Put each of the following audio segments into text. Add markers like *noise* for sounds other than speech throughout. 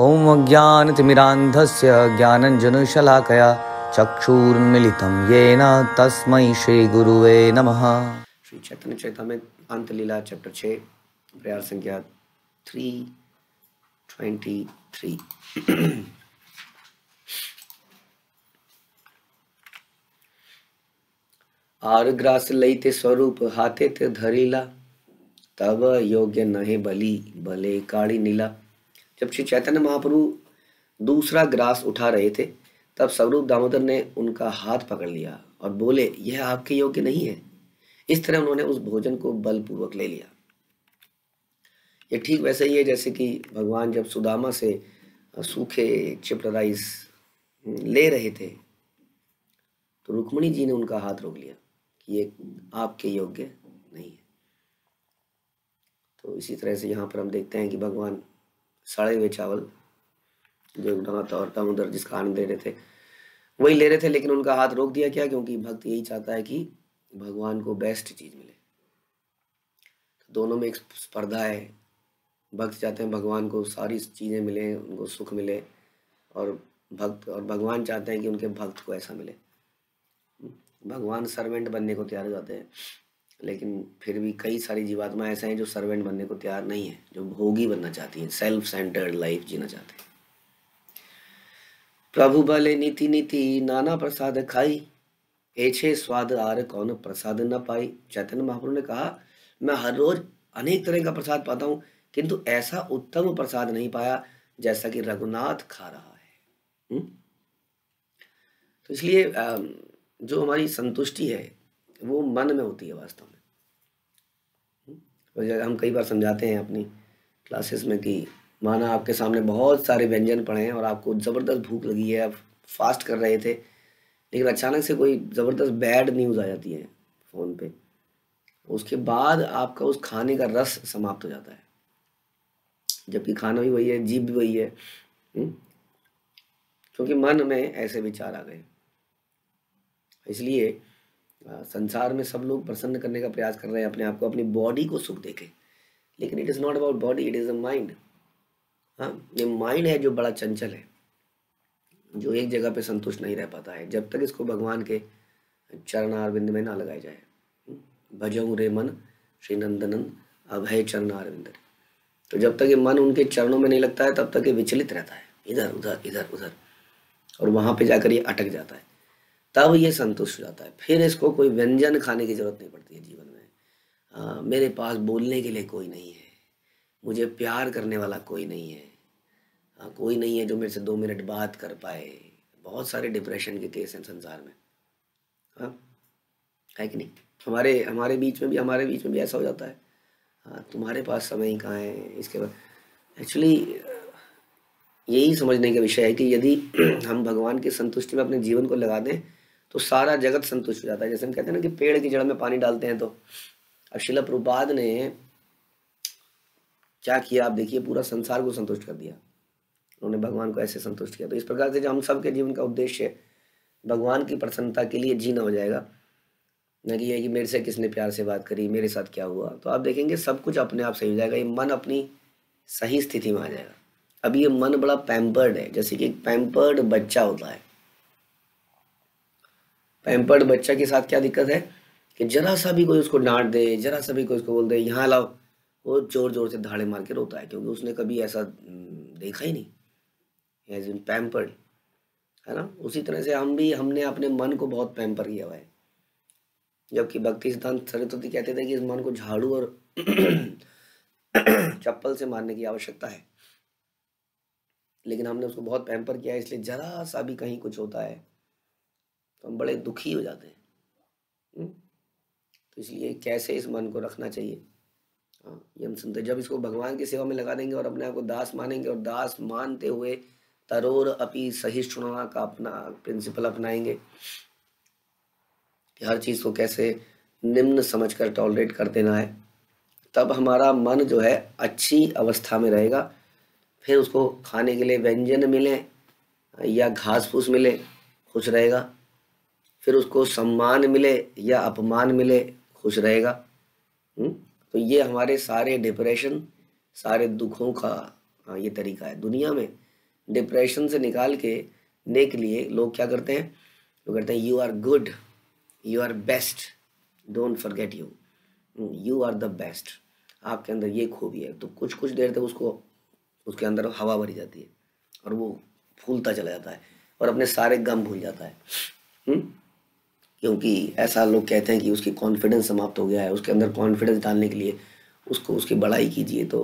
ओम ॐ अज्ञानतिमिरान्धस्य ज्ञानञ्जनशलाकया चक्षुर्मिलितं येन श्री श्रीगुरुवे नम श्री चैतन्य चैतामृत अंत लीला चैप्टर 6 प्रयार संख्या three are grass लईते स्वरूप हाथे ते धरीला तब योग्य नहे बली बले काली नीला जब श्री चैतन्य महाप्रभु दूसरा ग्रास उठा रहे थे तब स्वरूप दामोदर ने उनका हाथ पकड़ लिया और बोले यह आपके योग्य नहीं है इस तरह उन्होंने उस भोजन को बलपूर्वक ले लिया ये ठीक वैसे ही है जैसे कि भगवान जब सुदामा से सूखे चिप्ट राइस ले रहे थे तो रुक्मणी जी ने उनका हाथ रोक लिया कि ये आपके योग्य नहीं है तो इसी तरह से यहाँ पर हम देखते हैं कि भगवान सड़े हुए चावल जो नमक और था उधर जिसका आनंद ले रहे थे वही ले रहे थे लेकिन उनका हाथ रोक दिया क्या क्योंकि भक्त यही चाहता है कि भगवान को बेस्ट चीज़ मिले तो दोनों में एक स्पर्धा है भक्त चाहते हैं भगवान को सारी चीज़ें मिलें उनको सुख मिले और भक्त और भगवान चाहते हैं कि उनके भक्त को ऐसा मिले भगवान सर्वेंट बनने को तैयार हो जाते हैं लेकिन फिर भी कई सारी जीवात्मा ऐसे हैं जो सर्वेंट बनने को तैयार नहीं है जो भोगी बनना चाहती हैं सेल्फ सेंटर्ड लाइफ जीना चाहते हैं प्रभु बले नीति नीति नाना प्रसाद खाई ऐसे स्वाद आर कौन प्रसाद न पाई चैतन्य महाप्रभु ने कहा मैं हर रोज अनेक तरह का प्रसाद पाता हूँ किंतु ऐसा उत्तम प्रसाद नहीं पाया जैसा कि रघुनाथ खा रहा है हुँ? हम्म? तो इसलिए जो हमारी संतुष्टि है वो मन में होती है वास्तव में हम्म? हम कई बार समझाते हैं अपनी क्लासेस में कि माना आपके सामने बहुत सारे व्यंजन पड़े हैं और आपको ज़बरदस्त भूख लगी है आप फास्ट कर रहे थे लेकिन अचानक से कोई ज़बरदस्त बैड न्यूज़ आ जाती है फ़ोन पे उसके बाद आपका उस खाने का रस समाप्त हो जाता है जबकि खाना भी वही है जीभ भी वही है हम्म? क्योंकि मन में ऐसे विचार आ गए इसलिए संसार में सब लोग प्रसन्न करने का प्रयास कर रहे हैं अपने आप को अपनी बॉडी को सुख देखें लेकिन it is not about body it is a mind हाँ ये माइंड है जो बड़ा चंचल है जो एक जगह पे संतुष्ट नहीं रह पाता है जब तक इसको भगवान के चरणारविंद में ना लगाया जाए भजऊ रे मन श्री नंदनंद अभय चरणारविंद तो जब तक ये मन उनके चरणों में नहीं लगता है तब तक ये विचलित रहता है इधर उधर इधर उधर और वहाँ पे जाकर ये अटक जाता है तब ये संतुष्ट हो जाता है फिर इसको कोई व्यंजन खाने की ज़रूरत नहीं पड़ती है जीवन में आ, मेरे पास बोलने के लिए कोई नहीं है मुझे प्यार करने वाला कोई नहीं है आ, कोई नहीं है जो मेरे से दो मिनट बात कर पाए बहुत सारे डिप्रेशन के केस हैं संसार में हाँ है कि नहीं हमारे हमारे बीच में भी हमारे बीच में भी ऐसा हो जाता है हाँ तुम्हारे पास समय ही कहाँ है इसके बाद एक्चुअली यही समझने का विषय है कि यदि *clears throat* हम भगवान की संतुष्टि में अपने जीवन को लगा दें तो सारा जगत संतुष्ट हो जाता है जैसे हम कहते हैं ना कि पेड़ की जड़ में पानी डालते हैं तो अब शिला ने क्या किया आप देखिए पूरा संसार को संतुष्ट कर दिया उन्होंने भगवान को ऐसे संतुष्ट किया तो इस प्रकार से जो हम सबके जीवन का उद्देश्य भगवान की प्रसन्नता के लिए जीना हो जाएगा न कि यह कि मेरे से किसने प्यार से बात करी मेरे साथ क्या हुआ तो आप देखेंगे सब कुछ अपने आप सही हो जाएगा ये मन अपनी सही स्थिति में आ जाएगा अब ये मन बड़ा पैम्पर्ड है जैसे कि एक पैम्पर्ड बच्चा होता है पैम्पर्ड बच्चा के साथ क्या दिक्कत है कि जरा सा भी कोई उसको डांट दे जरा सा भी कोई उसको बोल दे यहाँ लाओ वो जोर जोर से धाड़े मार के रोता है क्योंकि उसने कभी ऐसा हम्म, देखा ही नहीं एज इन पैम्पर्ड है ना उसी तरह से हम भी हमने अपने मन को बहुत पैम्पर किया हुआ है जबकि भक्ति सिद्धांत सरस्वती कहते थे कि इस मन को झाड़ू और *clears throat* चप्पल से मारने की आवश्यकता है लेकिन हमने उसको बहुत पैम्पर किया है इसलिए जरा सा भी कहीं कुछ होता है तो हम बड़े दुखी हो जाते हैं हम्म? तो इसलिए कैसे इस मन को रखना चाहिए हाँ ये हम सुनते जब इसको भगवान की सेवा में लगा देंगे और अपने आप को दास मानेंगे और दास मानते हुए तरोर अपी सहिष्णुता का अपना प्रिंसिपल अपनाएंगे कि हर चीज़ को कैसे निम्न समझकर टॉलरेट कर देना है तब हमारा मन जो है अच्छी अवस्था में रहेगा फिर उसको खाने के लिए व्यंजन मिले या घास फूस मिले खुश रहेगा फिर उसको सम्मान मिले या अपमान मिले खुश रहेगा हम्म? तो ये हमारे सारे डिप्रेशन सारे दुखों का हाँ ये तरीका है दुनिया में डिप्रेशन से निकाल के ने के लिए लोग क्या करते हैं वो कहते हैं you are good you are best don't forget you you are the best आपके अंदर ये खूबी है तो कुछ कुछ देर तक उसको उसके अंदर हवा भरी जाती है और वो फूलता चला जाता है और अपने सारे गम भूल जाता है क्योंकि ऐसा लोग कहते हैं कि उसकी कॉन्फिडेंस समाप्त हो गया है उसके अंदर कॉन्फिडेंस डालने के लिए उसको उसकी बड़ाई कीजिए तो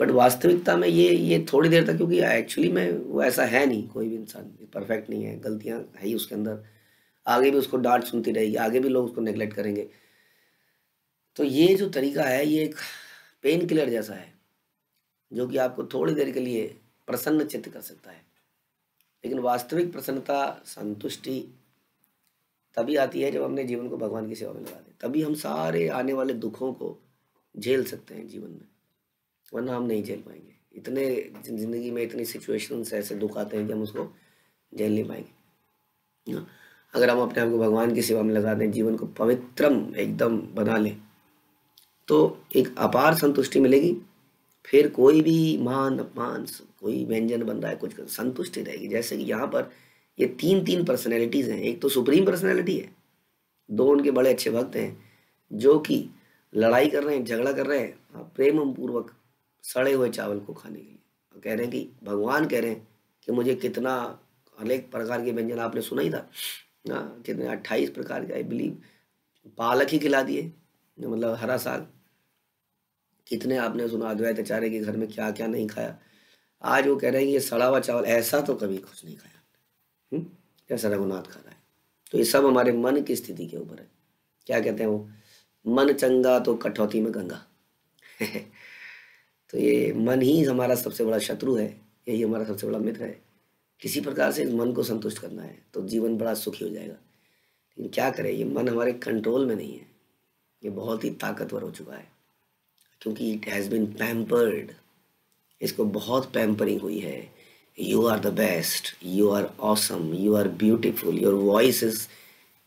बट वास्तविकता में ये ये थोड़ी देर तक क्योंकि एक्चुअली में वो ऐसा है नहीं कोई भी इंसान परफेक्ट नहीं है गलतियाँ है ही उसके अंदर आगे भी उसको डांट सुनती रहेगी आगे भी लोग उसको नेग्लेक्ट करेंगे तो ये जो तरीका है ये एक पेन किलर जैसा है जो कि आपको थोड़ी देर के लिए प्रसन्न चित्त कर सकता है लेकिन वास्तविक प्रसन्नता संतुष्टि तभी आती है जब हमने जीवन को भगवान की सेवा में लगा दें तभी हम सारे आने वाले दुखों को झेल सकते हैं जीवन में वरना हम नहीं झेल पाएंगे इतने ज़िंदगी में इतनी सिचुएशंस ऐसे दुख आते हैं कि हम उसको झेल नहीं पाएंगे अगर हम अपने आप को भगवान की सेवा में लगा दें जीवन को पवित्रम एकदम बना लें तो एक अपार संतुष्टि मिलेगी फिर कोई भी मान अपमान कोई व्यंजन बन रहा है कुछ संतुष्टि रहेगी जैसे कि यहाँ पर ये तीन तीन पर्सनैलिटीज़ हैं एक तो सुप्रीम पर्सनैलिटी है दो उनके बड़े अच्छे भक्त हैं जो कि लड़ाई कर रहे हैं झगड़ा कर रहे हैं प्रेम पूर्वक सड़े हुए चावल को खाने के लिए और कह रहे हैं कि भगवान कह रहे हैं कि मुझे कितना अनेक प्रकार के व्यंजन आपने सुना ही था ना हाँ, कितने अट्ठाईस प्रकार के आई बिलीव पालक ही खिला दिए मतलब हरा साग कितने आपने सुना अद्वैत आचार्य के घर में क्या क्या नहीं खाया आज वो कह रहे हैं ये सड़ा हुआ चावल ऐसा तो कभी कुछ नहीं खाया हम्म, कैसा रघुनाथ खा रहा है तो ये सब हमारे मन की स्थिति के ऊपर है क्या कहते हैं वो मन चंगा तो कठौती में गंगा *laughs* तो ये मन ही हमारा सबसे बड़ा शत्रु है यही हमारा सबसे बड़ा मित्र है किसी प्रकार से इस मन को संतुष्ट करना है तो जीवन बड़ा सुखी हो जाएगा लेकिन क्या करें ये मन हमारे कंट्रोल में नहीं है ये बहुत ही ताकतवर हो चुका है क्योंकि इट हैज़ बिन पैम्पर्ड इसको बहुत पैम्परिंग हुई है you are the best, you are awesome, you are beautiful, your voice is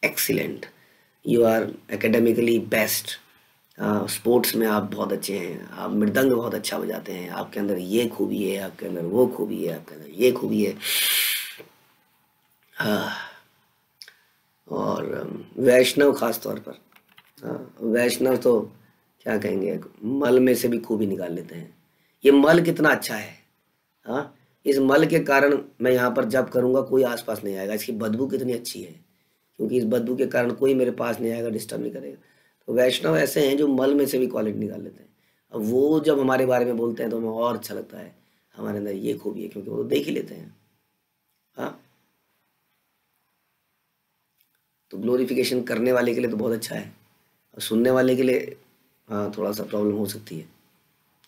excellent, you are academically best. Sports uh, में आप बहुत अच्छे हैं आप मृदंग बहुत अच्छा बजाते हैं आपके अंदर ये खूबी है आपके अंदर वो खूबी है आपके अंदर ये खूबी है uh, और um, वैष्णव खास तौर पर हाँ, वैष्णव तो क्या कहेंगे मल में से भी खूबी निकाल लेते हैं ये मल कितना अच्छा है हाँ इस मल के कारण मैं यहाँ पर जब करूँगा कोई आसपास नहीं आएगा इसकी बदबू कितनी अच्छी है क्योंकि इस बदबू के कारण कोई मेरे पास नहीं आएगा डिस्टर्ब नहीं करेगा तो वैष्णव ऐसे हैं जो मल में से भी क्वालिटी निकाल लेते हैं अब वो जब हमारे बारे में बोलते हैं तो हमें और अच्छा लगता है हमारे अंदर ये खूबी है क्योंकि वो तो देख ही लेते हैं हाँ तो ग्लोरिफिकेशन करने वाले के लिए तो बहुत अच्छा है और सुनने वाले के लिए हाँ थोड़ा सा प्रॉब्लम हो सकती है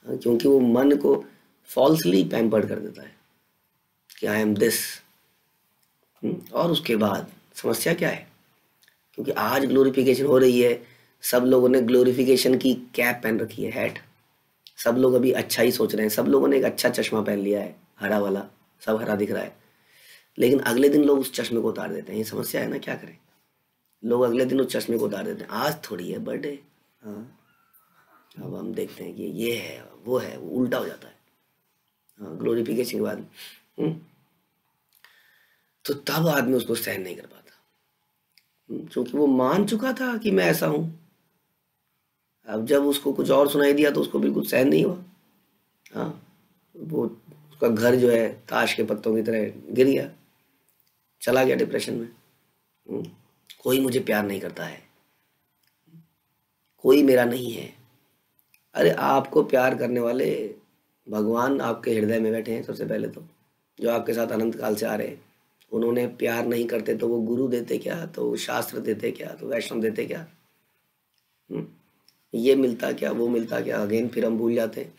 हाँ, क्योंकि वो मन को फॉल्सली पैम्पर्ड कर देता है कि आई एम दिस और उसके बाद समस्या क्या है क्योंकि आज ग्लोरिफिकेशन हो रही है सब लोगों ने ग्लोरिफिकेशन की कैप पहन रखी है हैट सब लोग अभी अच्छा ही सोच रहे हैं सब लोगों ने एक अच्छा चश्मा पहन लिया है हरा वाला सब हरा दिख रहा है लेकिन अगले दिन लोग उस चश्मे को उतार देते हैं ये समस्या है ना क्या करें लोग अगले दिन उस चश्मे को उतार देते हैं आज थोड़ी है बर्थडे हाँ अब हम देखते हैं कि ये है वो है वो उल्टा हो जाता है हाँ ग्लोरिफिकेशन के बाद हम्म। तो तब आदमी उसको सहन नहीं कर पाता क्योंकि वो मान चुका था कि मैं ऐसा हूं अब जब उसको कुछ और सुनाई दिया तो उसको बिल्कुल सहन नहीं हुआ हाँ वो उसका घर जो है ताश के पत्तों की तरह गिर गया चला गया डिप्रेशन में हम्म, कोई मुझे प्यार नहीं करता है कोई मेरा नहीं है अरे आपको प्यार करने वाले भगवान आपके हृदय में बैठे हैं सबसे पहले तो जो आपके साथ अनंत काल से आ रहे हैं उन्होंने प्यार नहीं करते तो वो गुरु देते क्या तो शास्त्र देते क्या तो वैष्णव देते क्या हुँ? हम्म? ये मिलता क्या वो मिलता क्या अगेन फिर हम भूल जाते हैं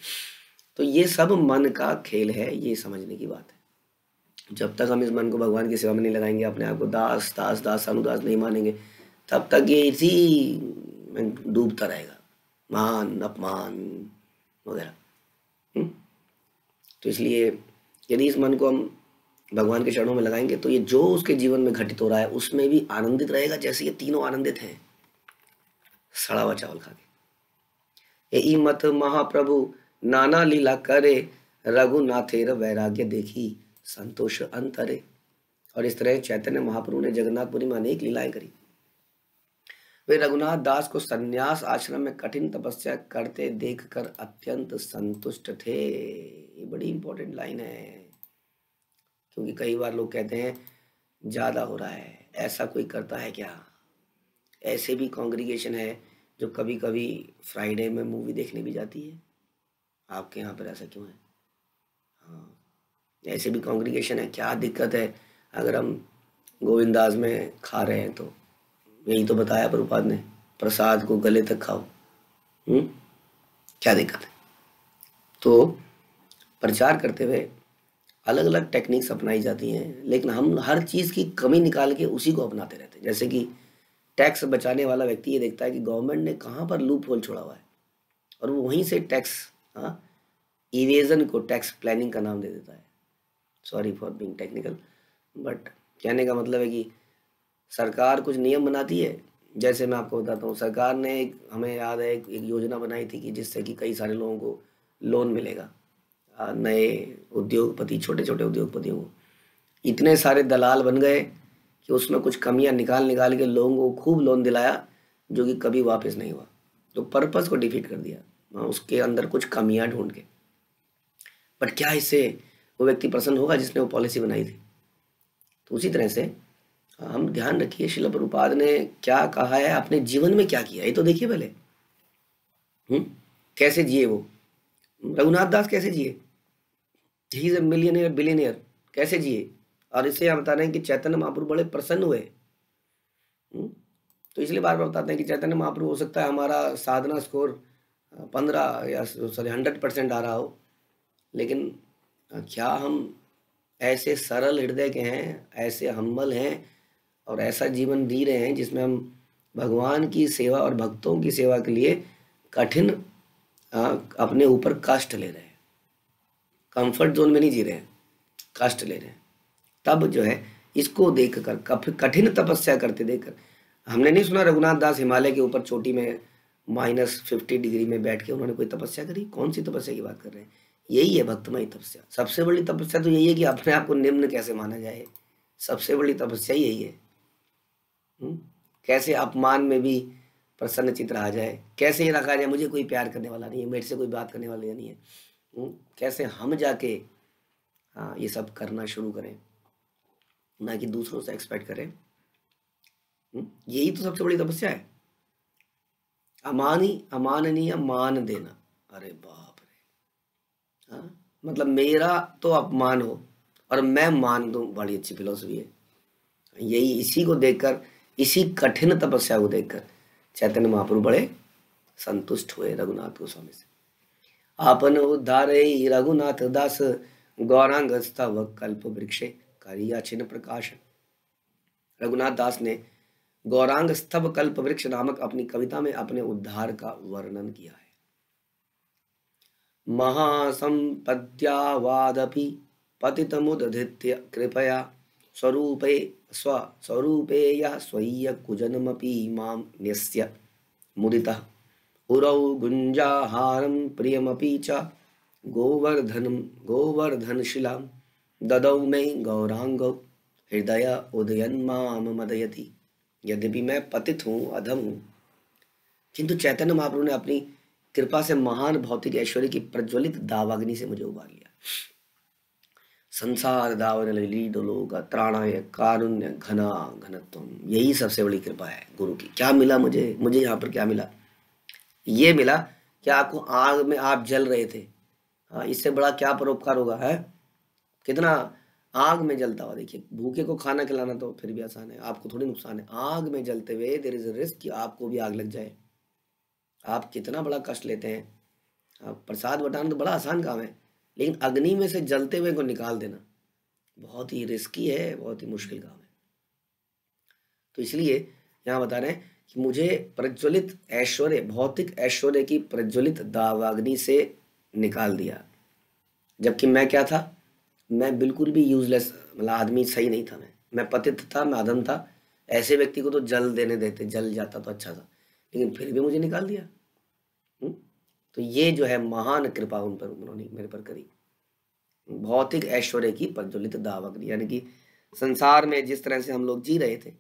तो ये सब मन का खेल है ये समझने की बात है जब तक हम इस मन को भगवान की सेवा में नहीं लगाएंगे अपने आप को दास दास दास अनुदास नहीं मानेंगे तब तक ये इसी में डूबता रहेगा मान अपमान वगैरह हम्म? तो इसलिए यदि इस मन को हम भगवान के चरणों में लगाएंगे तो ये जो उसके जीवन में घटित हो रहा है उसमें भी आनंदित रहेगा जैसे ये तीनों आनंदित हैं सड़ा हुआ चावल खा के ये मत महाप्रभु नाना लीला करे रघुनाथेर वैराग्य देखी संतोष अंतरे और इस तरह चैतन्य महाप्रभु ने जगन्नाथपुरी में अनेक लीलाएं करी वे रघुनाथ दास को सन्यास आश्रम में कठिन तपस्या करते देखकर अत्यंत संतुष्ट थे ये बड़ी इंपॉर्टेंट लाइन है क्योंकि कई बार लोग कहते हैं ज़्यादा हो रहा है ऐसा कोई करता है क्या ऐसे भी कॉन्ग्रीगेशन है जो कभी कभी फ्राइडे में मूवी देखने भी जाती है आपके यहाँ पर ऐसा क्यों है हाँ ऐसे भी कॉन्ग्रीगेशन है क्या दिक्कत है अगर हम गोविंदाज में खा रहे हैं तो यही तो बताया प्रभुपाद ने प्रसाद को गले तक खाओ हुँ? हम्म, क्या दिक्कत है तो प्रचार करते हुए अलग अलग टेक्निक्स अपनाई जाती हैं लेकिन हम हर चीज़ की कमी निकाल के उसी को अपनाते रहते हैं जैसे कि टैक्स बचाने वाला व्यक्ति ये देखता है कि गवर्नमेंट ने कहाँ पर लूप होल छोड़ा हुआ है और वो वहीं से टैक्स हाँ इवेजन को टैक्स प्लानिंग का नाम दे देता है sorry for being technical but कहने का मतलब है कि सरकार कुछ नियम बनाती है जैसे मैं आपको बताता हूँ सरकार ने एक हमें याद है एक, एक योजना बनाई थी कि जिससे कि कई सारे लोगों को लोन मिलेगा नए उद्योगपति छोटे छोटे उद्योगपतियों को इतने सारे दलाल बन गए कि उसमें कुछ कमियां निकाल निकाल के लोगों को खूब लोन दिलाया जो कि कभी वापस नहीं हुआ तो पर्पस को डिफीट कर दिया उसके अंदर कुछ कमियां ढूंढ के बट क्या इससे वो व्यक्ति प्रसन्न होगा जिसने वो पॉलिसी बनाई थी तो उसी तरह से हम ध्यान रखिए शिल प्रपाद ने क्या कहा है अपने जीवन में क्या किया ये तो देखिए पहले हम्म कैसे जिए वो रघुनाथ दास कैसे जिए he is a millionaire billionaire कैसे जिए और इसे यहाँ बता रहे हैं कि चैतन्य महाप्रभु बड़े प्रसन्न हुए हम्म? तो इसलिए बार बार बताते हैं कि चैतन्य महाप्रभु हो सकता है हमारा साधना स्कोर पंद्रह या सॉरी हंड्रेड परसेंट आ रहा हो लेकिन क्या हम ऐसे सरल हृदय के हैं ऐसे हम्बल हैं और ऐसा जीवन जी रहे हैं जिसमें हम भगवान की सेवा और भक्तों की सेवा के लिए कठिन अपने ऊपर कष्ट ले रहे हैं कंफर्ट जोन में नहीं जी रहे हैं कष्ट ले रहे हैं तब जो है इसको देख कर काफी कठिन तपस्या करते देख कर हमने नहीं सुना रघुनाथ दास हिमालय के ऊपर चोटी में माइनस फिफ्टी डिग्री में बैठ के उन्होंने कोई तपस्या करी कौन सी तपस्या की बात कर रहे हैं यही है भक्तमय तपस्या सबसे बड़ी तपस्या तो यही है कि अपने आप को निम्न कैसे माना जाए सबसे बड़ी तपस्या यही है हुँ? हम्म? कैसे अपमान में भी प्रसन्न चित्र आ जाए कैसे ये रखा जाए मुझे कोई प्यार करने वाला नहीं है मेरे से कोई बात करने वाला नहीं है कैसे हम जाके हाँ ये सब करना शुरू करें ना कि दूसरों से एक्सपेक्ट करें हम्म? यही तो सबसे बड़ी तपस्या है अमानी अमाननीय मान देना अरे बाप रे हाँ मतलब मेरा तो अपमान हो और मैं मान दू बड़ी अच्छी फिलोसफी है यही इसी को देखकर इसी कठिन तपस्या को देखकर चैतन्य महाप्रभु बड़े संतुष्ट हुए रघुनाथ गोस्वामी से आपन उद्धारे रघुनाथ दास गौरांग स्तव कल्प वृक्षे करिया छिन्न प्रकाश रघुनाथ दास ने गौरांग स्तव कल्प वृक्ष नामक अपनी कविता में अपने उद्धार का वर्णन किया है महासंपद्यावादपि पतितमुदधित्य कृपया स्वरूपे स्व स्वरूपे यह स्वय्य कुजनमपि माम न्यस्य मुदिता उरौ गुञ्जाहारं प्रियमपि च गोवर्धनं गोवर्धनशिलां ददौ मे गौराङ्गौ हृदय उदयन माम मदयति यद्यपि मैं पतित हूँ अधम हूँ किंतु चैतन्य महाप्रभु ने अपनी कृपा से महान भौतिक ऐश्वर्य की प्रज्वलित दावाग्नि से मुझे उबार लिया संसार दावन लीली डोलोक त्राणाय कारुण्य घना घनत्व यही सबसे बड़ी कृपा है गुरु की क्या मिला मुझे मुझे यहाँ पर क्या मिला ये मिला कि आपको आग में आप जल रहे थे हाँ इससे बड़ा क्या परोपकार होगा है कितना आग में जलता हुआ देखिए भूखे को खाना खिलाना तो फिर भी आसान है आपको थोड़ी नुकसान है आग में जलते हुए देर इज रिस्क कि आपको भी आग लग जाए आप कितना बड़ा कष्ट लेते हैं हाँ, प्रसाद बटाना तो बड़ा आसान काम है लेकिन अग्नि में से जलते हुए को निकाल देना बहुत ही रिस्की है बहुत ही मुश्किल काम है तो इसलिए यहाँ बता रहे हैं कि मुझे प्रज्वलित ऐश्वर्य भौतिक ऐश्वर्य की प्रज्वलित दावाग्नि से निकाल दिया जबकि मैं क्या था मैं बिल्कुल भी यूजलेस मतलब आदमी सही नहीं था मैं मैं पतित था मैं अधम था ऐसे व्यक्ति को तो जल देने देते जल जाता तो अच्छा था लेकिन फिर भी मुझे निकाल दिया हुँ? तो ये जो है महान कृपा उन पर उन्होंने मेरे पर करी भौतिक ऐश्वर्य की प्रज्वलित दावाग्नि यानी कि संसार में जिस तरह से हम लोग जी रहे थे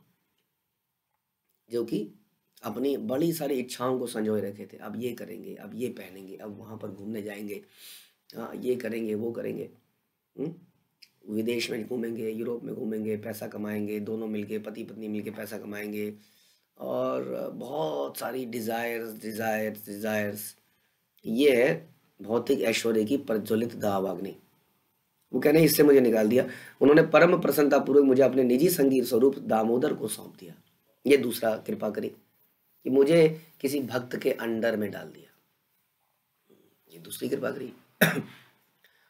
जो कि अपनी बड़ी सारी इच्छाओं को संजोए रखे थे अब ये करेंगे अब ये पहनेंगे अब वहाँ पर घूमने जाएंगे हाँ ये करेंगे वो करेंगे हुँ? हम्म, विदेश में घूमेंगे यूरोप में घूमेंगे पैसा कमाएंगे दोनों मिलके पति पत्नी मिलके पैसा कमाएंगे और बहुत सारी डिज़ायर्स डिज़ायर्स डिज़ायर्स ये है भौतिक ऐश्वर्य की प्रज्वलित दावाग्नि वो कहने इससे मुझे निकाल दिया उन्होंने परम प्रसन्नतापूर्वक मुझे अपने निजी संगीत स्वरूप दामोदर को सौंप दिया ये दूसरा कृपा करी कि मुझे किसी भक्त के अंडर में डाल दिया ये दूसरी कृपा करी *clears throat*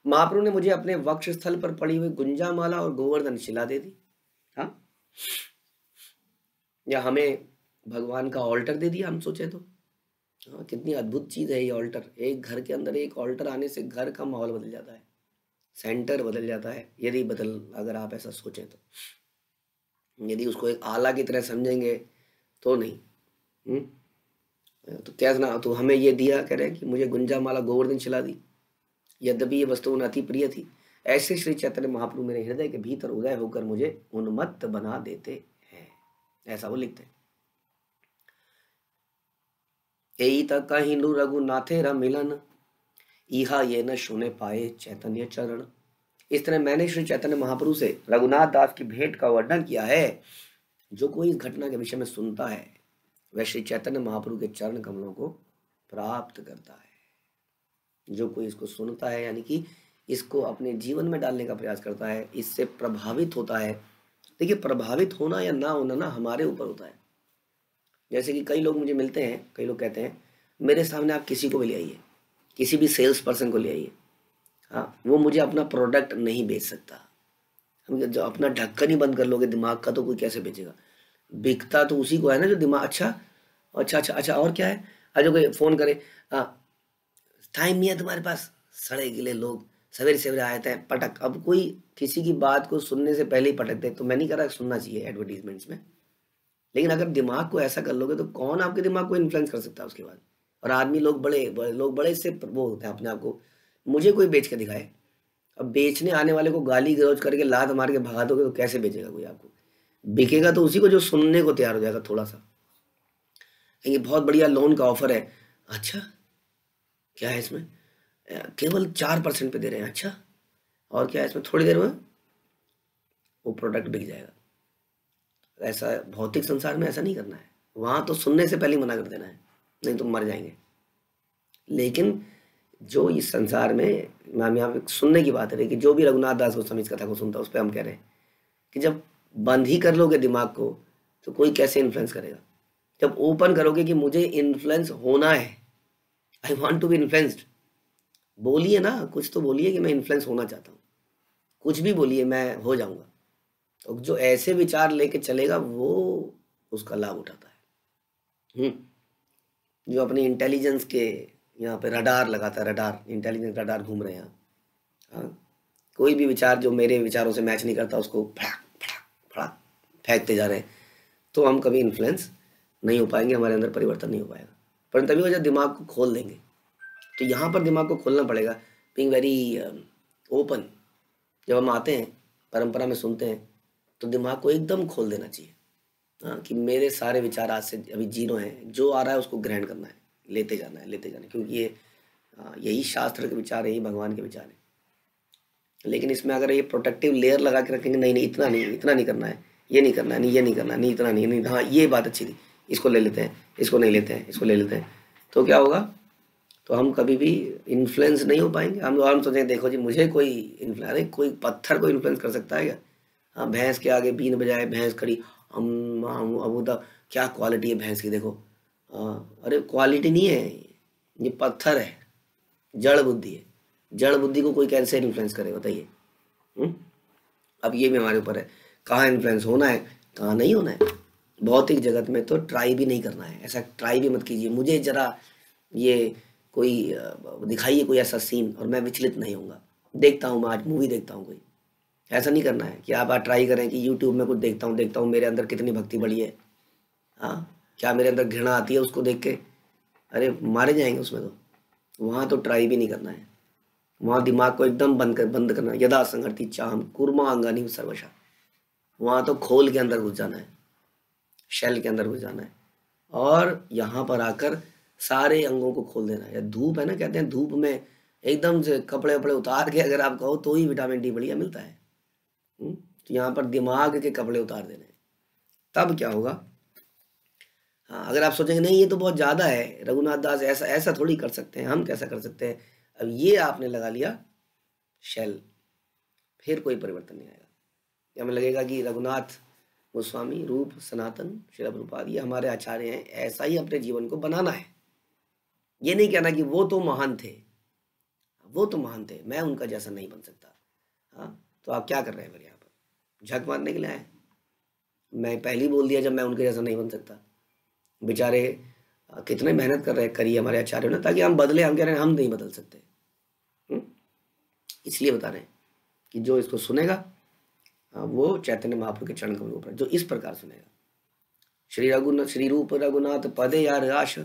महाप्रभु ने मुझे अपने वक्ष स्थल पर पड़ी हुई गुंजा माला और गोवर्धन शिला दे दी हाँ या हमें भगवान का ऑल्टर दे दिया हम सोचे तो हाँ कितनी अद्भुत चीज़ है ये ऑल्टर एक घर के अंदर एक ऑल्टर आने से घर का माहौल बदल जाता है सेंटर बदल जाता है यदि बदल अगर आप ऐसा सोचें तो यदि उसको एक आला की तरह समझेंगे तो नहीं हम्म? तो क्या ना तो हमें ये दिया कह रहे हैं कि मुझे गुंजा माला गोवर्धन चला दी यद्यपि ये वस्तु उन अति प्रिय थी ऐसे श्री चैतन्य महाप्रभु मेरे हृदय के भीतर उदय होकर मुझे उन्मत्त बना देते हैं ऐसा वो लिखते हैं यही तक कहिनु रघुनाथेरा मिलन ईहा ये न सुने पाए चैतन्य चरण इस तरह मैंने श्री चैतन्य महाप्रभु से रघुनाथ दास की भेंट का वर्णन किया है जो कोई इस घटना के विषय में सुनता है वह श्री चैतन्य महाप्रभु के चरण कमलों को प्राप्त करता है जो कोई इसको सुनता है यानी कि इसको अपने जीवन में डालने का प्रयास करता है इससे प्रभावित होता है देखिए प्रभावित होना या ना होना ना हमारे ऊपर होता है जैसे कि कई लोग मुझे मिलते हैं कई लोग कहते हैं मेरे सामने आप किसी को भी ले आइए किसी भी सेल्स पर्सन को ले आइए हाँ वो मुझे अपना प्रोडक्ट नहीं बेच सकता हम जो अपना ढक्कन ही बंद कर लोगे दिमाग का तो कोई कैसे बेचेगा बिकता तो उसी को है ना जो दिमाग अच्छा अच्छा अच्छा अच्छा और क्या है अच्छा कोई फ़ोन करे टाइम नहीं है तुम्हारे पास सड़े गिले लोग सवेरे सवेरे आ जाते हैं पटक अब कोई किसी की बात को सुनने से पहले ही पटकते तो मैं नहीं कह रहा सुनना चाहिए एडवर्टीजमेंट्स में लेकिन अगर दिमाग को ऐसा कर लोगे तो कौन आपके दिमाग को इन्फ्लुएंस कर सकता है उसके बाद और आदमी लोग बड़े, बड़े लोग बड़े इससे वो होते हैं अपने आप को मुझे कोई बेच के दिखाए अब बेचने आने वाले को गाली गलौज करके लात मार के भगा दोगे तो कैसे बेचेगा कोई आपको बिकेगा तो उसी को जो सुनने को तैयार हो जाएगा थोड़ा सा कहेंगे बहुत बढ़िया लोन का ऑफर है अच्छा क्या है इसमें केवल चार परसेंट पे दे रहे हैं अच्छा और क्या है इसमें थोड़ी देर में वो प्रोडक्ट बिक जाएगा ऐसा भौतिक संसार में ऐसा नहीं करना है वहां तो सुनने से पहले मना कर देना है नहीं तो मर जाएंगे लेकिन जो इस संसार में मैम यहाँ पे सुनने की बात है कि जो भी रघुनाथ दास गोस्वामी इस कथा को सुनता है उस पर हम कह रहे हैं कि जब बंद ही कर लोगे दिमाग को तो कोई कैसे इन्फ्लुएंस करेगा जब ओपन करोगे कि मुझे इन्फ्लुएंस होना है I want to be influenced बोलिए ना कुछ तो बोलिए कि मैं इन्फ्लुएंस होना चाहता हूँ कुछ भी बोलिए मैं हो जाऊँगा तो जो ऐसे विचार लेके चलेगा वो उसका लाभ उठाता है हम्म। जो अपनी इंटेलिजेंस के यहाँ पे रडार लगाता है रडार इंटेलिजेंस रडार घूम रहे हैं हाँ कोई भी विचार जो मेरे विचारों से मैच नहीं करता उसको फैक फेंकते जा रहे हैं तो हम कभी इन्फ्लुएंस नहीं हो पाएंगे हमारे अंदर परिवर्तन नहीं हो पाएगा पर तभी वजह दिमाग को खोल देंगे तो यहाँ पर दिमाग को खोलना पड़ेगा बींग वेरी ओपन जब हम आते हैं परंपरा में सुनते हैं तो दिमाग को एकदम खोल देना चाहिए हाँ कि मेरे सारे विचार आज से अभी जीरो हैं जो आ रहा है उसको ग्रहण करना है लेते जाना है लेते जाना है क्योंकि ये यही शास्त्र के विचार है यही भगवान के विचार है लेकिन इसमें अगर ये प्रोटेक्टिव लेयर लगा के रखेंगे नहीं नहीं इतना नहीं इतना नहीं करना है ये नहीं करना नहीं ये नहीं करना नहीं इतना नहीं नहीं हाँ ये बात अच्छी थी इसको ले लेते हैं इसको नहीं लेते हैं इसको ले लेते हैं तो क्या होगा तो हम कभी भी इन्फ्लुएंस नहीं हो पाएंगे हम हम सोचेंगे देखो जी मुझे कोई इन्फ्लुएंस अरे कोई पत्थर को इन्फ्लुएंस कर सकता है क्या हाँ भैंस के आगे बीन बजाए भैंस खड़ी हम हम अब क्या क्वालिटी है भैंस की देखो आ, हाँ, अरे क्वालिटी नहीं है ये पत्थर है जड़ बुद्धि है जड़ बुद्धि को कोई कैसे इन्फ्लुएंस करे बताइए हम्म? अब ये भी हमारे ऊपर है कहाँ इन्फ्लुएंस होना है कहाँ नहीं होना है भौतिक जगत में तो ट्राई भी नहीं करना है ऐसा ट्राई भी मत कीजिए मुझे ज़रा ये कोई दिखाइए कोई ऐसा सीन और मैं विचलित नहीं होऊंगा देखता हूँ मैं आज मूवी देखता हूँ कोई ऐसा नहीं करना है कि आप आज ट्राई करें कि यूट्यूब में कुछ देखता हूँ देखता हूँ मेरे अंदर कितनी भक्ति बढ़ी है हाँ क्या मेरे अंदर घृणा आती है उसको देख के अरे मारे जाएंगे उसमें तो वहाँ तो ट्राई भी नहीं करना है वहाँ दिमाग को एकदम बंद कर बंद करना यदा संगति चाहम कुरमा अंगानी सर्वशा वहाँ तो खोल के अंदर घुस जाना है शेल के अंदर घुस जाना है और यहाँ पर आकर सारे अंगों को खोल देना है या धूप है ना कहते हैं धूप में एकदम से कपड़े वपड़े उतार के अगर आप कहो तो ही विटामिन डी बढ़िया मिलता है हम्म, तो यहाँ पर दिमाग के कपड़े उतार देने तब क्या होगा हाँ अगर आप सोचेंगे नहीं ये तो बहुत ज़्यादा है रघुनाथ दास ऐसा ऐसा थोड़ी कर सकते हैं हम कैसा कर सकते हैं अब ये आपने लगा लिया शेल फिर कोई परिवर्तन नहीं आएगा कि हमें लगेगा कि रघुनाथ गोस्वामी रूप सनातन श्री रूपा ये हमारे आचार्य हैं ऐसा ही अपने जीवन को बनाना है ये नहीं कहना कि वो तो महान थे वो तो महान थे मैं उनका जैसा नहीं बन सकता हाँ तो आप क्या कर रहे हैं मेरे यहाँ पर झक मारने के लिए आए मैं पहले ही बोल दिया जब मैं उनके जैसा नहीं बन सकता बेचारे कितने मेहनत कर रहे करिए हमारे आचार्य ने ताकि हम बदले हम कह रहे हैं हम नहीं बदल सकते हम्म? इसलिए बता रहे हैं कि जो इसको सुनेगा हाँ, वो चैतन्य महाप्रभु के चरण कमलों पर जो इस प्रकार सुनेगा श्री रघुनाथ श्री रूप रघुनाथ पदे या राश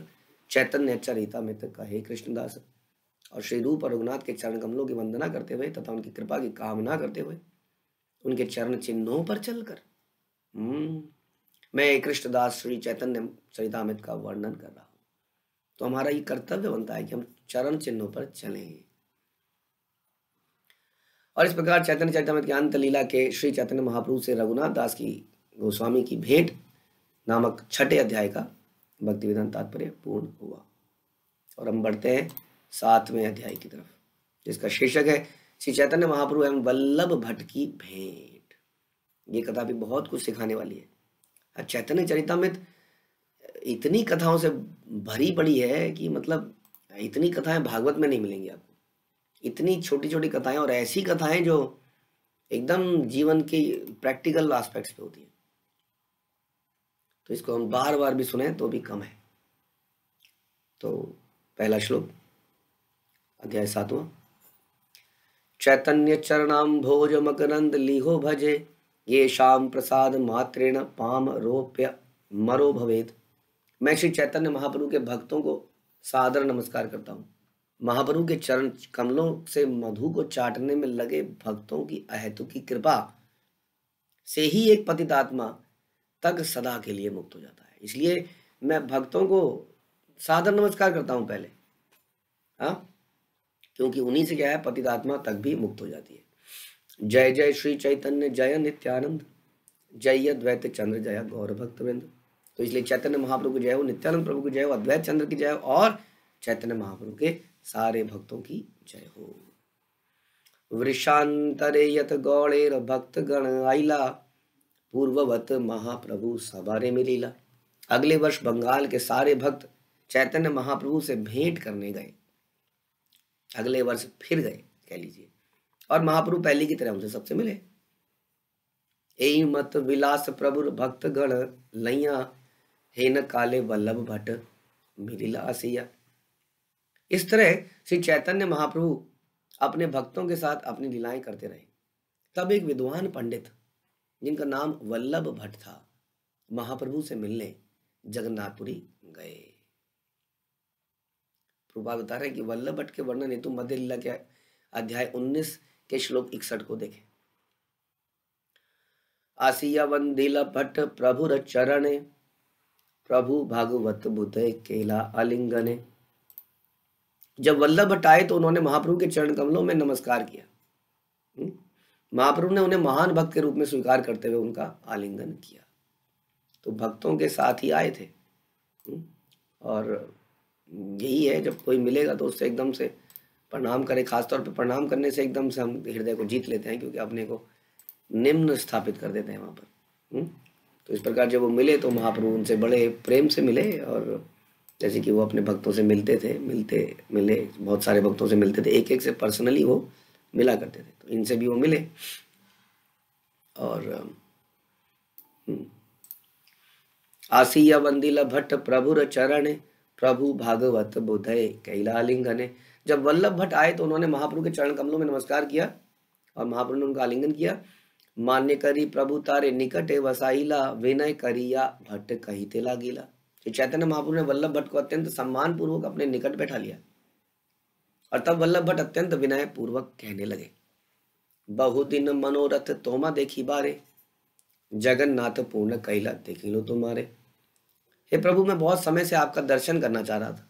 चैतन्य चरिता मित कहे कृष्णदास और श्री रूप और रघुनाथ के चरण कमलों की वंदना करते हुए तथा उनकी कृपा की कामना करते हुए उनके चरण चिन्हों पर चलकर हम्म, मैं कृष्णदास श्री चैतन्य चरितामृत का वर्णन कर रहा हूँ तो हमारा ये कर्तव्य बनता है कि हम चरण चिन्हों पर चलें और इस प्रकार चैतन्य चैतमत अंत लीला के श्री चैतन्य महाप्रभु से रघुनाथ दास की गोस्वामी की भेंट नामक छठे अध्याय का भक्ति विधान तात्पर्य पूर्ण हुआ और हम बढ़ते हैं सातवें अध्याय की तरफ जिसका शीर्षक है श्री चैतन्य महाप्रभु एवं वल्लभ भट्ट की भेंट ये कथा भी बहुत कुछ सिखाने वाली है चैतन्य चरितमित इतनी कथाओं से भरी पड़ी है कि मतलब इतनी कथाएं भागवत में नहीं मिलेंगी आपको इतनी छोटी छोटी कथाएं और ऐसी कथाएं जो एकदम जीवन के प्रैक्टिकल आस्पेक्ट्स पे होती हैं तो इसको हम बार बार भी सुने तो भी कम है तो पहला श्लोक अध्याय सातवां चैतन्य चरणाम भोज मकरंद लिहो भजे ये शाम प्रसाद मात्रेण पाम रोप्य मरो भवेद मैं श्री चैतन्य महाप्रभु के भक्तों को सादर नमस्कार करता हूँ महाप्रभु के चरण कमलों से मधु को चाटने में लगे भक्तों की अहेतु की कृपा से ही एक पतित आत्मा तक सदा के लिए मुक्त हो जाता है इसलिए मैं भक्तों को सादर नमस्कार करता हूँ पहले हा? क्योंकि उन्हीं से क्या है पतित आत्मा तक भी मुक्त हो जाती है जय जय श्री चैतन्य जय नित्यानंद जय द्वैत चंद्र जय गौर बिंद तो इसलिए चैतन्य महाप्रभु की जय हो नित्यानंद प्रभु की जय हो अद्वैत चंद्र की जय हो और चैतन्य महाप्रभु के सारे भक्तों की जय हो वृषांतरे यत गौड़ेर भक्त गण आइला पूर्ववत महाप्रभु सबारे में लीला अगले वर्ष बंगाल के सारे भक्त चैतन्य महाप्रभु से भेंट करने गए अगले वर्ष फिर गए कह लीजिए और महाप्रभु पहले की तरह उनसे सबसे मिले ए मत विलास प्रभु भक्त गण लैया हेन काले वल्लभ भट्ट मिलीला सिया इस तरह श्री चैतन्य महाप्रभु अपने भक्तों के साथ अपनी लीलाएं करते रहे तब एक विद्वान पंडित जिनका नाम वल्लभ भट्ट था महाप्रभु से मिलने जगन्नाथपुरी गए प्रभुपा बता रहे कि वल्लभ भट्ट के वर्णन हेतु मध्य लीला के अध्याय 19 के श्लोक इकसठ को देखें आसिया वंदिल भट्ट प्रभुर चरण प्रभु भागवत बुध केला अलिंगने जब वल्लभ भट्ट आए तो उन्होंने महाप्रभु के चरण कमलों में नमस्कार किया हम्म? महाप्रभु ने उन्हें महान भक्त के रूप में स्वीकार करते हुए उनका आलिंगन किया तो भक्तों के साथ ही आए थे हम्म? और यही है जब कोई मिलेगा तो उससे एकदम से प्रणाम करें खासतौर पर प्रणाम करने से एकदम से हम हृदय को जीत लेते हैं क्योंकि अपने को निम्न स्थापित कर देते हैं वहाँ पर हम्म? तो इस प्रकार जब वो मिले तो महाप्रभु उनसे बड़े प्रेम से मिले और जैसे कि वो अपने भक्तों से मिलते थे मिलते मिले बहुत सारे भक्तों से मिलते थे एक एक से पर्सनली वो मिला करते थे तो इनसे भी वो मिले और हम्म, आसिया बंदिला भट्ट प्रभुर चरण प्रभु भागवत बुधय कैलालिंगन जब वल्लभ भट्ट आए तो उन्होंने महाप्रभु के चरण कमलों में नमस्कार किया और महाप्रभु ने उनका आलिंगन किया मान्य करी प्रभु तारे निकट वसाइला विनय करिया भट्ट कही तेला गीला तो चैतन्य महापुरुष ने वल्लभ भट्ट को अत्यंत सम्मान पूर्वक अपने निकट बैठा लिया और तब वल्लभ भट्ट अत्यंत विनय पूर्वक कहने लगे बहुदिन मनोरथ तोमा देखी बारे जगन्नाथ पूर्ण कैला देखी लो तुम्हारे हे प्रभु मैं बहुत समय से आपका दर्शन करना चाह रहा था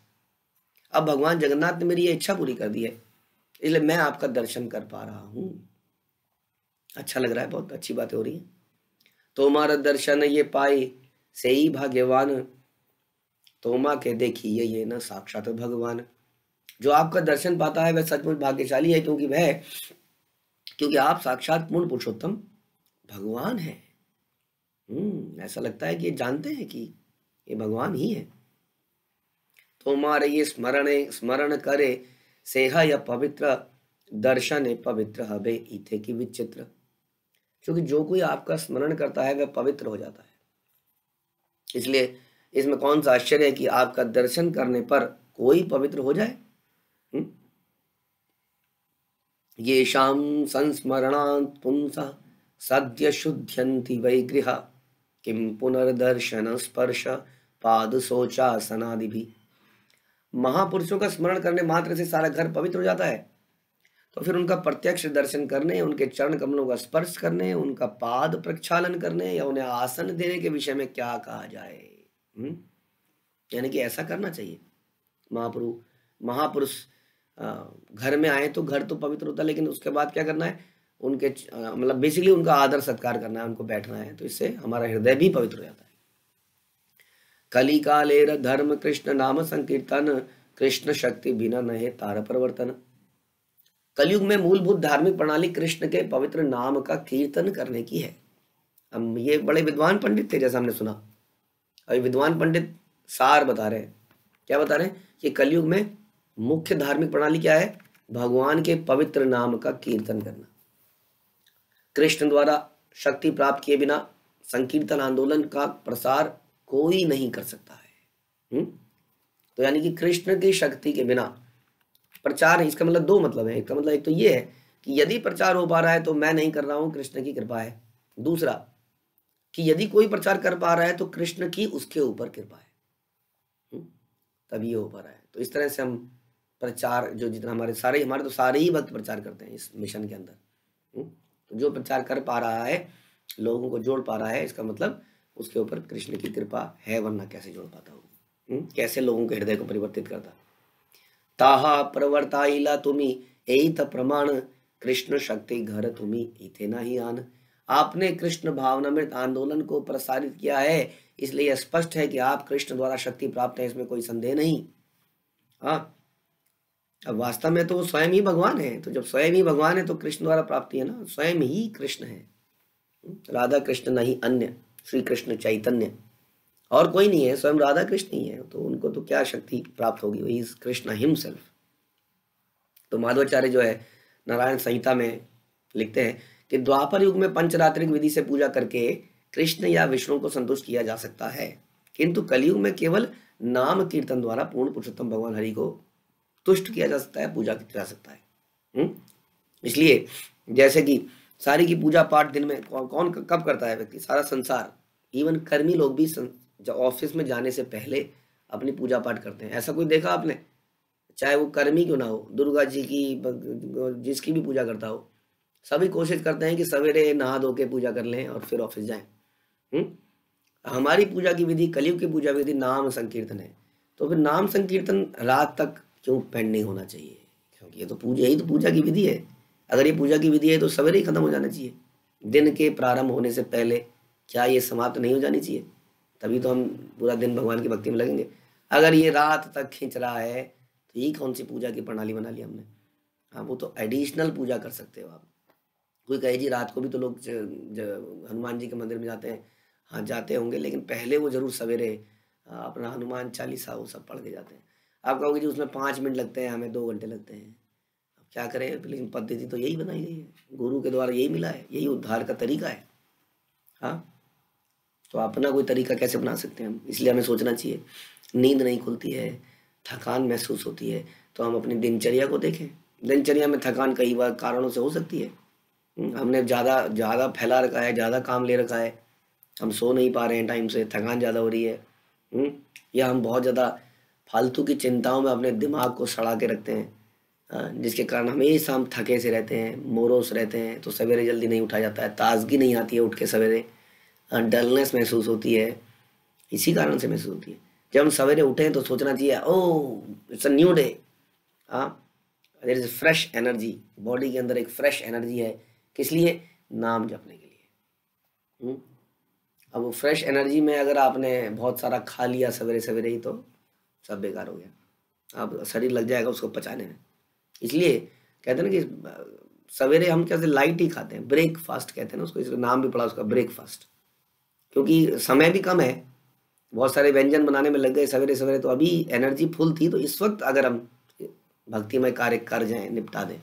अब भगवान जगन्नाथ ने मेरी ये इच्छा पूरी कर दी है इसलिए मैं आपका दर्शन कर पा रहा हूँ अच्छा लग रहा है बहुत अच्छी बातें हो रही है हमारा दर्शन ये पाए से ही भाग्यवान तो उमा के देखिए ये ना साक्षात भगवान जो आपका दर्शन पाता है वह सचमुच भाग्यशाली है क्योंकि वह क्योंकि आप साक्षात पूर्ण पुरुषोत्तम भगवान है हम्म ऐसा लगता है कि ये जानते हैं कि ये भगवान ही है तो मारे ये स्मरण स्मरण करे से या पवित्र दर्शन पवित्र हबे इथे की विचित्र क्योंकि जो कोई आपका स्मरण करता है वह पवित्र हो जाता है इसलिए इसमें कौन सा आश्चर्य है कि आपका दर्शन करने पर कोई पवित्र हो जाए हुँ? ये शाम संस्मरणात् पुंसा सद्य शुद्ध्यंति वै गृह किम पुनर्दर्शन स्पर्श पाद सोचा सनादि भी महापुरुषों का स्मरण करने मात्र से सारा घर पवित्र हो जाता है तो फिर उनका प्रत्यक्ष दर्शन करने उनके चरण कमलों का स्पर्श करने उनका पाद प्रक्षालन करने या उन्हें आसन देने के विषय में क्या कहा जाए हम्म? यानी कि ऐसा करना चाहिए महाप्रु महापुरुष घर में आए तो घर तो पवित्र होता है लेकिन उसके बाद क्या करना है उनके मतलब बेसिकली उनका आदर सत्कार करना है उनको बैठना है तो इससे हमारा हृदय भी पवित्र हो जाता है कली कालेर धर्म कृष्ण नाम संकीर्तन कृष्ण शक्ति बिना नहे तार परिवर्तन कलयुग में मूलभूत धार्मिक प्रणाली कृष्ण के पवित्र नाम का कीर्तन करने की है हम ये बड़े विद्वान पंडित थे जैसा हमने सुना अभी विद्वान पंडित सार बता रहे हैं क्या बता रहे हैं कि कलयुग में मुख्य धार्मिक प्रणाली क्या है भगवान के पवित्र नाम का कीर्तन करना कृष्ण द्वारा शक्ति प्राप्त किए बिना संकीर्तन आंदोलन का प्रसार कोई नहीं कर सकता है हुँ? हम्म? तो यानी कि कृष्ण की शक्ति के बिना प्रचार इसका मतलब दो मतलब है इसका तो मतलब एक तो ये है कि यदि प्रचार हो पा रहा है तो मैं नहीं कर रहा हूं कृष्ण की कृपा है दूसरा कि यदि कोई प्रचार कर पा रहा है तो कृष्ण की उसके ऊपर कृपा है हम्म? तब ये हो पा रहा है तो इस तरह से हम प्रचार जो जितना हमारे सारे हमारे तो सारे ही भक्त प्रचार करते हैं इस मिशन के अंदर हम्म? तो जो प्रचार कर पा रहा है लोगों को जोड़ पा रहा है इसका मतलब उसके ऊपर कृष्ण की कृपा है वरना कैसे जोड़ पाता हूँ हम्म? कैसे लोगों के हृदय को परिवर्तित करता ताहा प्रवर्ता इला तुम्ही यही प्रमाण कृष्ण शक्ति घर तुम्हें इतना ही आन आपने कृष्ण भावनामृत आंदोलन को प्रसारित किया है इसलिए स्पष्ट है कि आप कृष्ण द्वारा शक्ति प्राप्त हैं इसमें कोई संदेह नहीं हाँ अब वास्तव में तो वो स्वयं ही भगवान है तो जब स्वयं ही भगवान है तो कृष्ण द्वारा प्राप्ति है ना स्वयं ही कृष्ण है राधा कृष्ण नहीं अन्य श्री कृष्ण चैतन्य और कोई नहीं है स्वयं राधा कृष्ण ही है तो उनको तो क्या शक्ति प्राप्त होगी वही इज कृष्ण हिमसेल्फ तो माधवाचार्य जो है नारायण संहिता में लिखते हैं कि द्वापर युग में पंचरात्रिक विधि से पूजा करके कृष्ण या विष्णु को संतुष्ट किया जा सकता है किंतु कलयुग में केवल नाम कीर्तन द्वारा पूर्ण पुरुषोत्तम भगवान हरि को तुष्ट किया जा सकता है पूजा की जा सकता है हम्म? इसलिए जैसे कि सारी की पूजा पाठ दिन में कौन कौन कब करता है व्यक्ति सारा संसार इवन कर्मी लोग भी ऑफिस में जाने से पहले अपनी पूजा पाठ करते हैं ऐसा कोई देखा आपने चाहे वो कर्मी क्यों ना हो दुर्गा जी की जिसकी भी पूजा करता हो सभी कोशिश करते हैं कि सवेरे नहा धो के पूजा कर लें और फिर ऑफिस जाएं हम्म? हमारी पूजा की विधि कलयुग की पूजा विधि नाम संकीर्तन है तो फिर नाम संकीर्तन रात तक क्यों पेंड नहीं होना चाहिए क्योंकि ये तो पूजा यही तो पूजा की विधि है अगर ये पूजा की विधि है तो सवेरे ही खत्म हो जाना चाहिए दिन के प्रारंभ होने से पहले क्या ये समाप्त नहीं हो जानी चाहिए तभी तो हम पूरा दिन भगवान की भक्ति में लगेंगे अगर ये रात तक खींच रहा है तो ये कौन सी पूजा की प्रणाली बना ली हमने हाँ वो तो एडिशनल पूजा कर सकते हो आप कोई कहे जी रात को भी तो लोग हनुमान जी के मंदिर में जाते हैं हाँ जाते होंगे लेकिन पहले वो जरूर सवेरे अपना हनुमान चालीसा वो सब पढ़ के जाते हैं आप कहोगे जी उसमें पाँच मिनट लगते हैं हमें दो घंटे लगते हैं अब क्या करें लेकिन पद्धति तो यही बनाई गई है गुरु के द्वारा यही मिला है यही उद्धार का तरीका है हाँ तो अपना कोई तरीका कैसे बना सकते हैं हम इसलिए हमें सोचना चाहिए नींद नहीं खुलती है थकान महसूस होती है तो हम अपनी दिनचर्या को देखें दिनचर्या में थकान कई बार कारणों से हो सकती है हमने ज़्यादा ज़्यादा फैला रखा है ज़्यादा काम ले रखा है हम सो नहीं पा रहे हैं टाइम से थकान ज़्यादा हो रही है हम्म, या हम बहुत ज़्यादा फालतू की चिंताओं में अपने दिमाग को सड़ा के रखते हैं जिसके कारण हमेशा हम थके से रहते हैं मोरोस रहते हैं तो सवेरे जल्दी नहीं उठा जाता है ताजगी नहीं आती है उठ के सवेरे डलनेस महसूस होती है इसी कारण से महसूस होती है जब हम सवेरे उठें तो सोचना चाहिए oh it's a new day हाँ there is fresh energy body के अंदर एक फ्रेश एनर्जी है किस लिए नाम जपने के लिए हुँ? हम्म? अब वो फ्रेश एनर्जी में अगर आपने बहुत सारा खा लिया सवेरे सवेरे ही तो सब बेकार हो गया अब शरीर लग जाएगा उसको पचाने में इसलिए कहते हैं ना कि सवेरे हम कैसे लाइट ही खाते हैं ब्रेकफास्ट कहते हैं ना उसको इसका नाम भी पड़ा उसका ब्रेकफास्ट क्योंकि समय भी कम है बहुत सारे व्यंजन बनाने में लग गए सवेरे सवेरे तो अभी एनर्जी फुल थी तो इस वक्त अगर हम भक्तिमय कार्य कर जाएं निपटा दें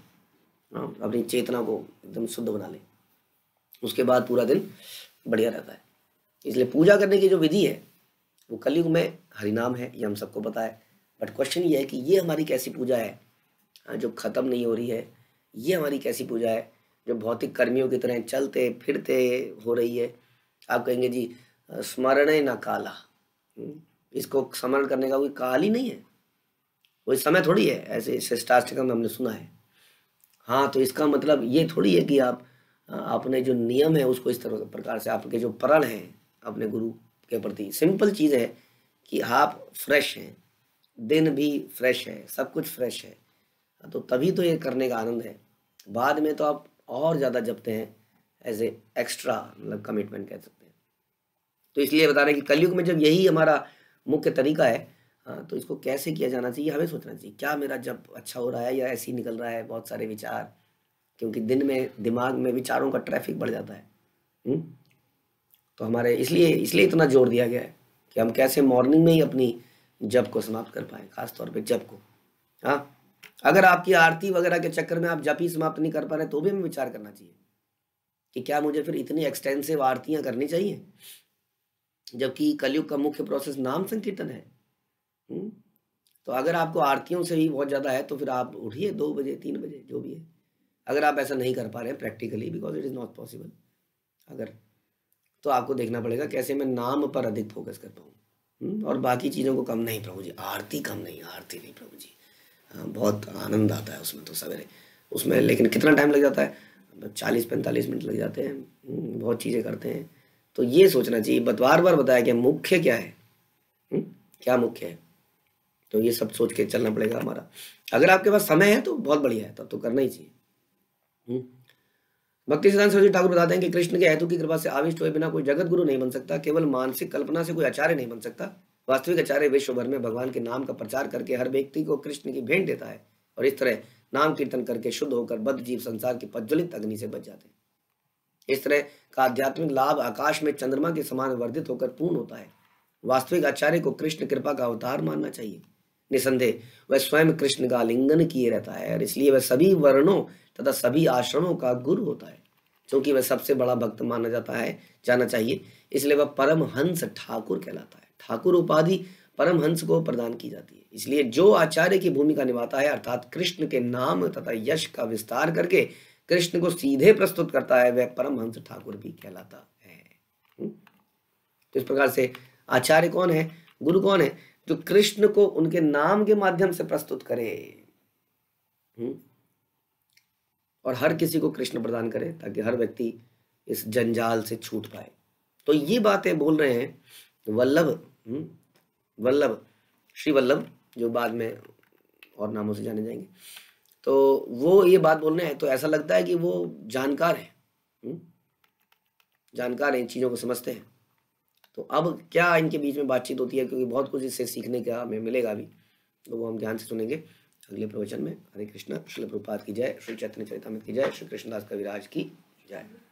हाँ, अपनी चेतना को एकदम शुद्ध बना लें उसके बाद पूरा दिन बढ़िया रहता है इसलिए पूजा करने की जो विधि है वो कलयुग में हरिनाम है ये हम सबको पता है बट क्वेश्चन ये है कि ये हमारी कैसी पूजा है हाँ, जो ख़त्म नहीं हो रही है ये हमारी कैसी पूजा है जो भौतिक कर्मियों की तरह चलते फिरते हो रही है आप कहेंगे जी स्मरण ना काला हम्म, इसको स्मरण करने का कोई काल ही नहीं है कोई समय थोड़ी है ऐसे श्रेष्ठाष्टकम में हमने सुना है हाँ तो इसका मतलब ये थोड़ी है कि आप अपने जो नियम है उसको इस तरह प्रकार से आपके जो प्रण हैं अपने गुरु के प्रति सिंपल चीज़ है कि आप फ्रेश हैं दिन भी फ्रेश है सब कुछ फ्रेश है तो तभी तो ये करने का आनंद है बाद में तो आप और ज़्यादा जपते हैं एज ए एक्स्ट्रा मतलब कमिटमेंट कह सकते हैं तो इसलिए बता रहे हैं कि कलयुग में जब यही हमारा मुख्य तरीका है हाँ तो इसको कैसे किया जाना चाहिए हमें सोचना चाहिए क्या मेरा जब अच्छा हो रहा है या ऐसे ही निकल रहा है बहुत सारे विचार क्योंकि दिन में दिमाग में विचारों का ट्रैफिक बढ़ जाता है हुँ? हम्म? तो हमारे इसलिए इसलिए इतना जोर दिया गया है कि हम कैसे मॉर्निंग में ही अपनी जब को समाप्त कर पाए खासतौर पर जब को हाँ अगर आपकी आरती वगैरह के चक्कर में आप जब ही समाप्त नहीं कर पा रहे तो भी हमें विचार करना चाहिए कि क्या मुझे फिर इतनी एक्सटेंसिव आरतियाँ करनी चाहिए जबकि कलयुग का मुख्य प्रोसेस नाम संकीर्तन है हम्म। तो अगर आपको आरतियों से ही बहुत ज़्यादा है तो फिर आप उठिए दो बजे तीन बजे जो भी है अगर आप ऐसा नहीं कर पा रहे हैं practically because it is not possible अगर तो आपको देखना पड़ेगा कैसे मैं नाम पर अधिक फोकस कर पाऊँ हम्म, और बाकी चीज़ों को कम नहीं प्रभु जी आरती कम नहीं आरती नहीं प्रभु जी हाँ बहुत आनंद आता है उसमें तो सवेरे उसमें लेकिन कितना टाइम लग जाता है मतलब चालीस पैंतालीस मिनट लग जाते हैं हम्म, बहुत चीज़ें करते हैं तो ये सोचना चाहिए बार बार बताया कि मुख्य क्या है क्या मुख्य है तो ये सब सोच के चलना पड़ेगा हमारा अगर आपके पास समय है तो बहुत बढ़िया है तब तो करना ही चाहिए हम्म। भक्ति सिद्धांत सरस्वती ठाकुर बताते हैं कि कृष्ण के हेतु की कृपा से आविष्ट हुए बिना कोई जगत गुरु नहीं बन सकता केवल मानसिक कल्पना से कोई आचार्य नहीं बन सकता वास्तविक आचार्य विश्व भर में भगवान के नाम का प्रचार करके हर व्यक्ति को कृष्ण की भेंट देता है और इस तरह नाम कीर्तन करके शुद्ध होकर बद्ध जीव संसार की प्रज्वलित अग्नि से बच जाते हैं इस तरह का आध्यात्मिक लाभ आकाश में चंद्रमा के समान वर्धित होकर पूर्ण होता है वास्तविक आचार्य को कृष्ण कृपा का अवतार मानना चाहिए निसंदेह वह स्वयं कृष्ण का लिंगन किए रहता है और इसलिए वह सभी वर्णों तथा सभी आश्रमों का गुरु होता है क्योंकि वह सबसे बड़ा भक्त माना जाता है जाना चाहिए इसलिए वह परम हंस ठाकुर कहलाता है ठाकुर उपाधि परम हंस को प्रदान की जाती है इसलिए जो आचार्य की भूमिका निभाता है अर्थात कृष्ण के नाम तथा यश का विस्तार करके कृष्ण को सीधे प्रस्तुत करता है वह परमहंस ठाकुर भी कहलाता है हम्म? तो इस प्रकार से आचार्य कौन है गुरु कौन है जो कृष्ण को उनके नाम के माध्यम से प्रस्तुत करे हम्म? और हर किसी को कृष्ण प्रदान करे ताकि हर व्यक्ति इस जंजाल से छूट पाए तो ये बातें बोल रहे हैं वल्लभ हम्म? वल्लभ श्री वल्लभ जो बाद में और नामों से जाने जाएंगे तो वो ये बात बोल रहे हैं तो ऐसा लगता है कि वो जानकार है हम्म? जानकार हैं चीज़ों को समझते हैं तो अब क्या इनके बीच में बातचीत होती है क्योंकि बहुत कुछ इससे सीखने का हमें मिलेगा अभी तो वो हम ध्यान से सुनेंगे अगले प्रवचन में हरे कृष्णा शिल प्रपात की जय श्री चैतन्य चरितमित की जय श्री कृष्णदास कविराज की जय